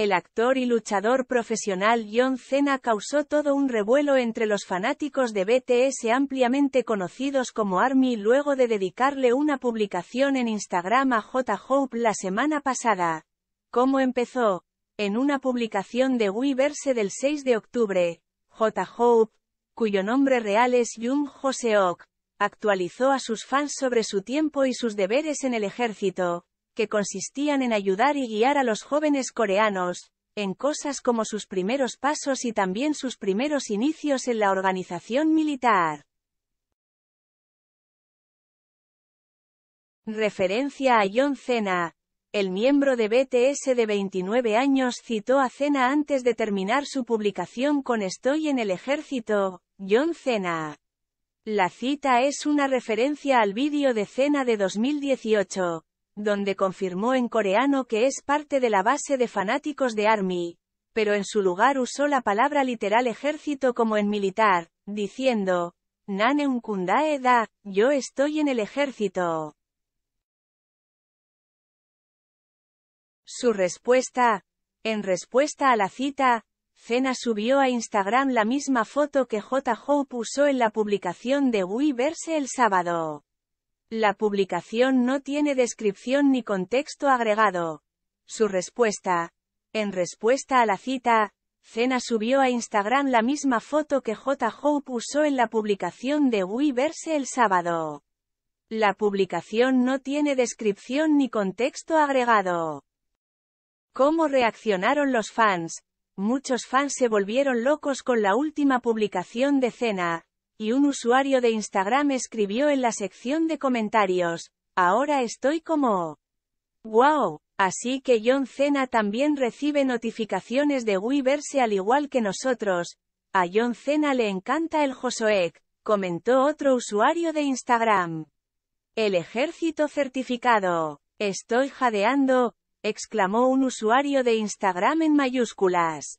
El actor y luchador profesional John Cena causó todo un revuelo entre los fanáticos de BTS ampliamente conocidos como ARMY luego de dedicarle una publicación en Instagram a J. Hope la semana pasada. ¿Cómo empezó? En una publicación de Weverse del 6 de octubre, J. Hope, cuyo nombre real es Jung Joseok, actualizó a sus fans sobre su tiempo y sus deberes en el ejército que consistían en ayudar y guiar a los jóvenes coreanos, en cosas como sus primeros pasos y también sus primeros inicios en la organización militar. Referencia a John Cena. El miembro de BTS de 29 años citó a Cena antes de terminar su publicación con Estoy en el ejército, John Cena. La cita es una referencia al vídeo de Cena de 2018, donde confirmó en coreano que es parte de la base de fanáticos de ARMY, pero en su lugar usó la palabra literal ejército como en militar, diciendo, Naneun Kundae da, yo estoy en el ejército. Su respuesta. En respuesta a la cita, Cena subió a Instagram la misma foto que J. Hope usó en la publicación de Wii Verse el sábado. La publicación no tiene descripción ni contexto agregado. Su respuesta. En respuesta a la cita, Cena subió a Instagram la misma foto que J. Hope usó en la publicación de Wii Verse el sábado. La publicación no tiene descripción ni contexto agregado. ¿Cómo reaccionaron los fans? Muchos fans se volvieron locos con la última publicación de Cena, y un usuario de Instagram escribió en la sección de comentarios, ahora estoy como... ¡Wow! Así que John Cena también recibe notificaciones de Weverse al igual que nosotros. A John Cena le encanta el Josoek, comentó otro usuario de Instagram. El ejército certificado. Estoy jadeando, exclamó un usuario de Instagram en mayúsculas.